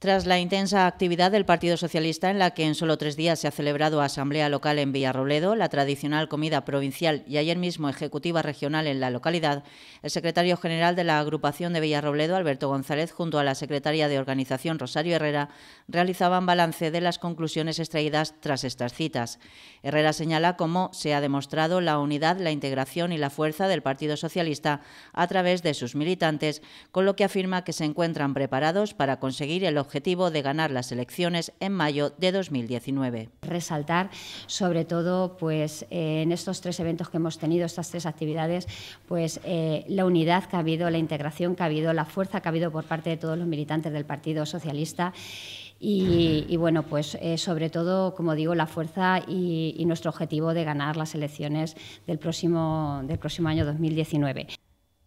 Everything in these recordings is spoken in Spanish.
Tras la intensa actividad del Partido Socialista, en la que en solo tres días se ha celebrado asamblea local en Villarrobledo, la tradicional comida provincial y ayer mismo ejecutiva regional en la localidad, el secretario general de la agrupación de Villarrobledo, Alberto González, junto a la secretaria de organización Rosario Herrera, realizaban balance de las conclusiones extraídas tras estas citas. Herrera señala cómo se ha demostrado la unidad, la integración y la fuerza del Partido Socialista a través de sus militantes, con lo que afirma que se encuentran preparados para conseguir el objetivo objetivo de ganar las elecciones en mayo de 2019. Resaltar, sobre todo, pues eh, en estos tres eventos que hemos tenido, estas tres actividades, pues eh, la unidad que ha habido, la integración que ha habido, la fuerza que ha habido por parte de todos los militantes del Partido Socialista. Y, bueno, pues eh, sobre todo, como digo, la fuerza y, y, nuestro objetivo de ganar las elecciones del próximo, del próximo año 2019.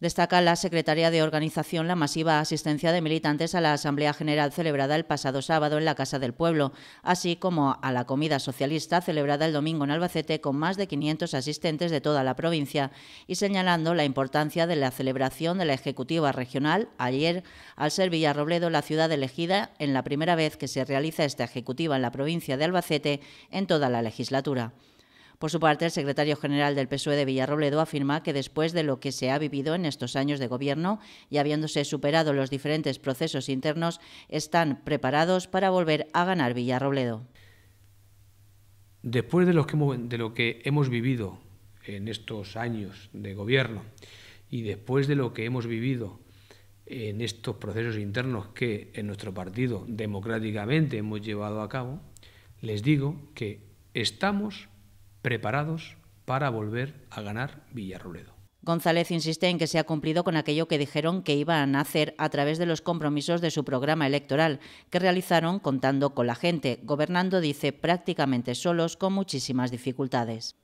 Destaca la Secretaría de organización la masiva asistencia de militantes a la Asamblea General celebrada el pasado sábado en la Casa del Pueblo, así como a la comida socialista celebrada el domingo en Albacete con más de 500 asistentes de toda la provincia, y señalando la importancia de la celebración de la Ejecutiva Regional ayer al ser Villarrobledo la ciudad elegida en la primera vez que se realiza esta Ejecutiva en la provincia de Albacete en toda la legislatura. Por su parte, el secretario general del PSOE de Villarrobledo afirma que después de lo que se ha vivido en estos años de gobierno y habiéndose superado los diferentes procesos internos, están preparados para volver a ganar Villarrobledo. Después de lo que hemos, de lo que hemos vivido en estos años de gobierno y después de lo que hemos vivido en estos procesos internos que en nuestro partido democráticamente hemos llevado a cabo, les digo que estamos preparados para volver a ganar Villarroledo. González insiste en que se ha cumplido con aquello que dijeron que iban a hacer a través de los compromisos de su programa electoral, que realizaron contando con la gente, gobernando, dice, prácticamente solos con muchísimas dificultades.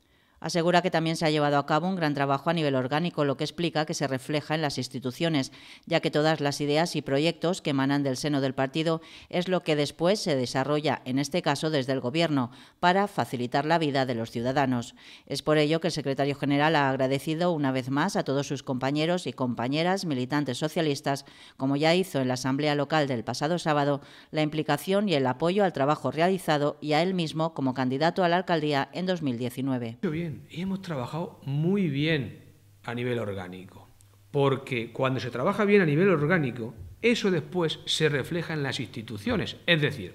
Asegura que también se ha llevado a cabo un gran trabajo a nivel orgánico, lo que explica que se refleja en las instituciones, ya que todas las ideas y proyectos que emanan del seno del partido es lo que después se desarrolla, en este caso desde el Gobierno, para facilitar la vida de los ciudadanos. Es por ello que el secretario general ha agradecido una vez más a todos sus compañeros y compañeras militantes socialistas, como ya hizo en la Asamblea Local del pasado sábado, la implicación y el apoyo al trabajo realizado y a él mismo como candidato a la alcaldía en 2019 y hemos trabajado muy bien a nivel orgánico. Porque cuando se trabaja bien a nivel orgánico, eso después se refleja en las instituciones. Es decir,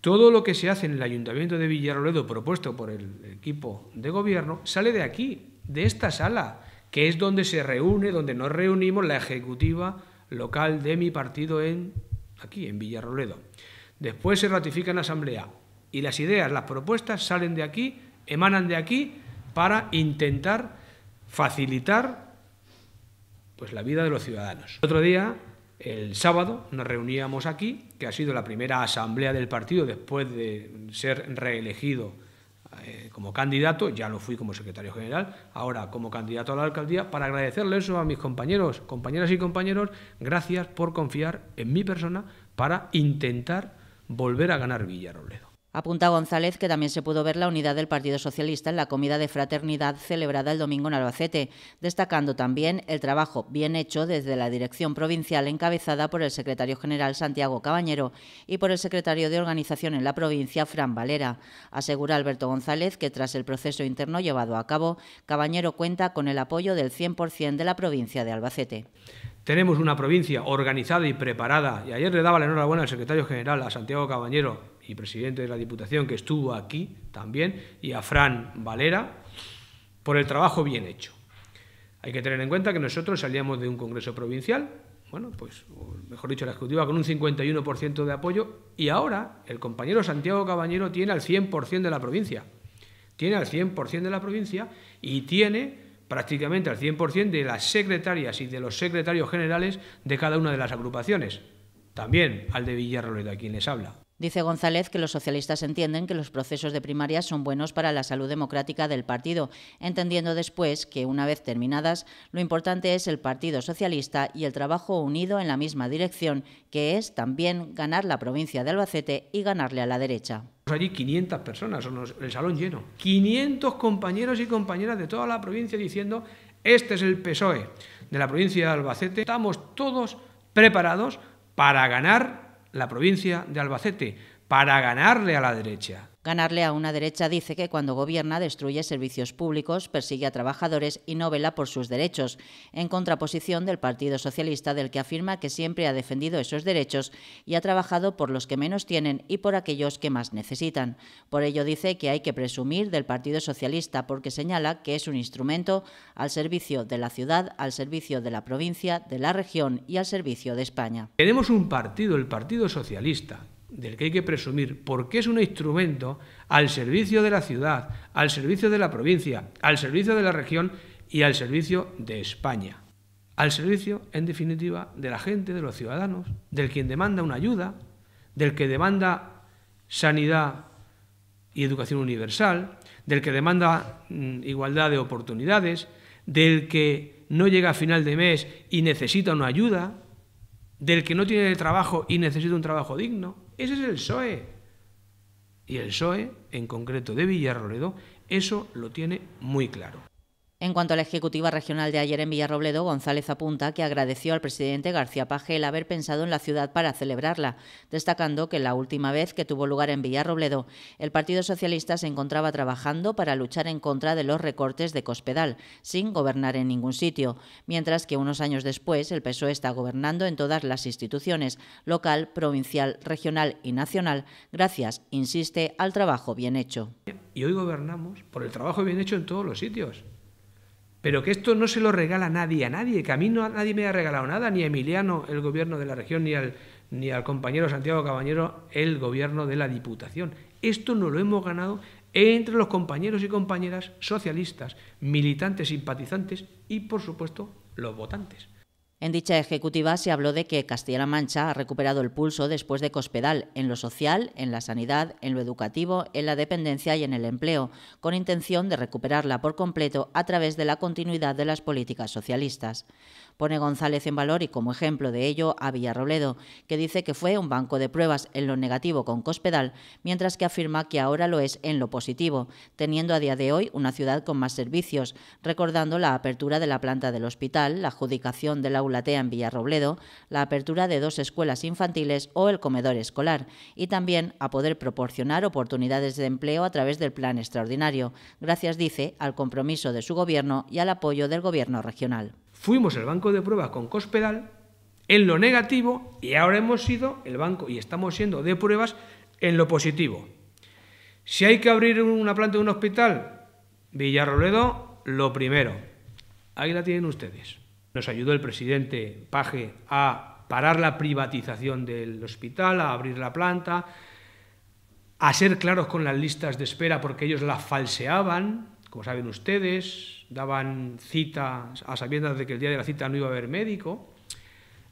todo lo que se hace en el Ayuntamiento de Villarroledo propuesto por el equipo de gobierno sale de aquí, de esta sala, que es donde se reúne, donde nos reunimos la ejecutiva local de mi partido en aquí, en Villarroledo. Después se ratifica en la asamblea y las ideas, las propuestas salen de aquí emanan de aquí para intentar facilitar pues, la vida de los ciudadanos. El otro día, el sábado, nos reuníamos aquí, que ha sido la primera asamblea del partido después de ser reelegido eh, como candidato, ya lo fui como secretario general, ahora como candidato a la alcaldía, para agradecerle eso a mis compañeros, compañeras y compañeros, gracias por confiar en mi persona para intentar volver a ganar Villarrobledo. Apunta González que también se pudo ver la unidad del Partido Socialista en la comida de fraternidad celebrada el domingo en Albacete, destacando también el trabajo bien hecho desde la dirección provincial encabezada por el secretario general Santiago Cabañero y por el secretario de organización en la provincia, Fran Valera. Asegura Alberto González que tras el proceso interno llevado a cabo, Cabañero cuenta con el apoyo del 100% de la provincia de Albacete. Tenemos una provincia organizada y preparada, y ayer le daba la enhorabuena al secretario general, a Santiago Cabañero, y presidente de la Diputación, que estuvo aquí también, y a Fran Valera, por el trabajo bien hecho. Hay que tener en cuenta que nosotros salíamos de un Congreso Provincial, bueno, pues, mejor dicho, la Ejecutiva con un 51% de apoyo, y ahora el compañero Santiago Cabañero tiene al 100% de la provincia. Tiene al 100% de la provincia y tiene prácticamente al 100% de las secretarias y de los secretarios generales de cada una de las agrupaciones. También al de Villarroel, de quien les habla. Dice González que los socialistas entienden que los procesos de primaria son buenos para la salud democrática del partido, entendiendo después que, una vez terminadas, lo importante es el Partido Socialista y el trabajo unido en la misma dirección, que es también ganar la provincia de Albacete y ganarle a la derecha. Allí 500 personas, el salón lleno, 500 compañeros y compañeras de toda la provincia diciendo, este es el PSOE de la provincia de Albacete, estamos todos preparados para ganar la provincia de Albacete para ganarle a la derecha. Ganarle a una derecha dice que cuando gobierna destruye servicios públicos, persigue a trabajadores y no vela por sus derechos, en contraposición del Partido Socialista del que afirma que siempre ha defendido esos derechos y ha trabajado por los que menos tienen y por aquellos que más necesitan. Por ello dice que hay que presumir del Partido Socialista porque señala que es un instrumento al servicio de la ciudad, al servicio de la provincia, de la región y al servicio de España. Tenemos un partido, el Partido Socialista, del que hay que presumir, porque es un instrumento al servicio de la ciudad, al servicio de la provincia, al servicio de la región y al servicio de España. Al servicio, en definitiva, de la gente, de los ciudadanos, del quien demanda una ayuda, del que demanda sanidad y educación universal, del que demanda mm, igualdad de oportunidades, del que no llega a final de mes y necesita una ayuda, del que no tiene trabajo y necesita un trabajo digno. Ese es el PSOE. Y el PSOE, en concreto de Villarroledo, eso lo tiene muy claro. En cuanto a la ejecutiva regional de ayer en Villarrobledo, González apunta que agradeció al presidente García Paje el haber pensado en la ciudad para celebrarla, destacando que la última vez que tuvo lugar en Villarrobledo, el Partido Socialista se encontraba trabajando para luchar en contra de los recortes de Cospedal, sin gobernar en ningún sitio, mientras que unos años después el PSOE está gobernando en todas las instituciones, local, provincial, regional y nacional, gracias, insiste, al trabajo bien hecho. Y hoy gobernamos por el trabajo bien hecho en todos los sitios pero que esto no se lo regala nadie a nadie, que a mí nadie me ha regalado nada, ni a Emiliano, el gobierno de la región, ni al, compañero Santiago Cabañero, el gobierno de la Diputación. Esto no lo hemos ganado entre los compañeros y compañeras socialistas, militantes, simpatizantes y, por supuesto, los votantes. En dicha ejecutiva se habló de que Castilla-La Mancha ha recuperado el pulso después de Cospedal en lo social, en la sanidad, en lo educativo, en la dependencia y en el empleo, con intención de recuperarla por completo a través de la continuidad de las políticas socialistas. Pone González en valor y como ejemplo de ello a Villarrobledo, que dice que fue un banco de pruebas en lo negativo con Cospedal, mientras que afirma que ahora lo es en lo positivo, teniendo a día de hoy una ciudad con más servicios, recordando la apertura de la planta del hospital, la adjudicación de la platea en Villarrobledo, la apertura de dos escuelas infantiles o el comedor escolar, y también a poder proporcionar oportunidades de empleo a través del plan extraordinario, gracias, dice, al compromiso de su gobierno y al apoyo del gobierno regional. Fuimos el banco de prueba con Cospedal en lo negativo y ahora hemos sido el banco y estamos siendo de pruebas en lo positivo. Si hay que abrir una planta de un hospital, ...Villarrobledo, lo primero. Ahí la tienen ustedes. Nos ayudó el presidente Paje a parar la privatización del hospital, a abrir la planta, a ser claros con las listas de espera porque ellos las falseaban, como saben ustedes, daban citas a sabiendas de que el día de la cita no iba a haber médico.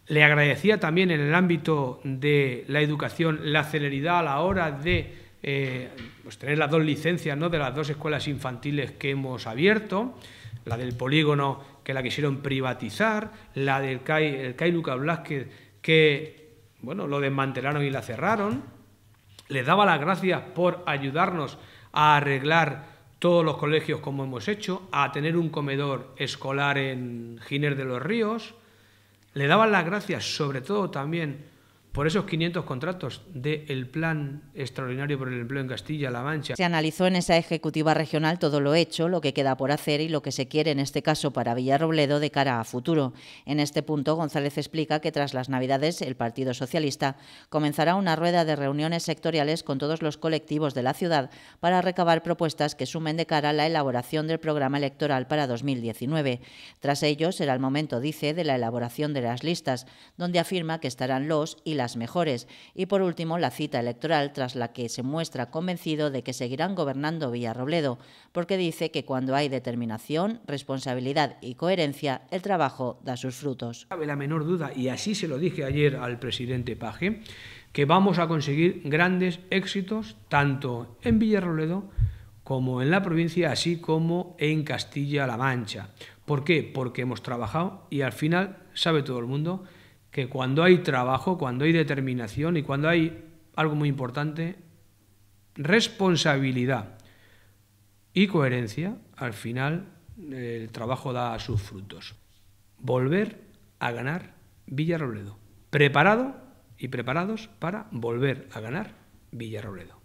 Le agradecía también en el ámbito de la educación la celeridad a la hora de eh, pues, tener las dos licencias ¿no? de las dos escuelas infantiles que hemos abierto, la del polígono que la quisieron privatizar, la del CAI, el CAI Luca Blasquez, que bueno, lo desmantelaron y la cerraron. Les daba las gracias por ayudarnos a arreglar todos los colegios como hemos hecho, a tener un comedor escolar en Giner de los Ríos. Le daban las gracias sobre todo también por esos 500 contratos del Plan Extraordinario por el Empleo en Castilla-La Mancha. Se analizó en esa ejecutiva regional todo lo hecho, lo que queda por hacer y lo que se quiere en este caso para Villarrobledo de cara a futuro. En este punto, González explica que tras las Navidades el Partido Socialista comenzará una rueda de reuniones sectoriales con todos los colectivos de la ciudad para recabar propuestas que sumen de cara a la elaboración del programa electoral para 2019. Tras ello será el momento, dice, de la elaboración de las listas, donde afirma que estarán los y las las mejores. Y por último, la cita electoral, tras la que se muestra convencido de que seguirán gobernando Villarrobledo, porque dice que cuando hay determinación, responsabilidad y coherencia, el trabajo da sus frutos. Cabe la menor duda, y así se lo dije ayer al presidente Paje, que vamos a conseguir grandes éxitos tanto en Villarrobledo como en la provincia, así como en Castilla-La Mancha. ¿Por qué? Porque hemos trabajado y al final sabe todo el mundo que cuando hay trabajo, cuando hay determinación y cuando hay algo muy importante, responsabilidad y coherencia, al final el trabajo da sus frutos. Volver a ganar Villarrobledo. Preparado y preparados para volver a ganar Villarrobledo.